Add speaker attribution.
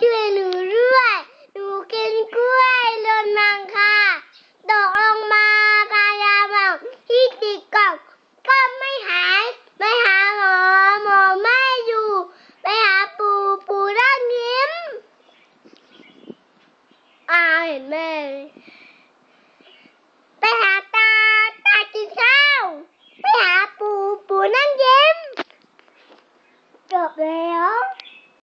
Speaker 1: ช่วยหนูด้วยหนูกินกล้วยลนมังค่ะตกลงมากายาบังที่ติดกลอก็ไม่หาย ไม่หาหมอหมอไม่อยู่ ไปหาปู่ปู่ร่างยิ้มอ้าเห็นไหม ไปหาตา ตากินข้าว ไปหาปู่ปู่นั่งยิ้มจบแล้ว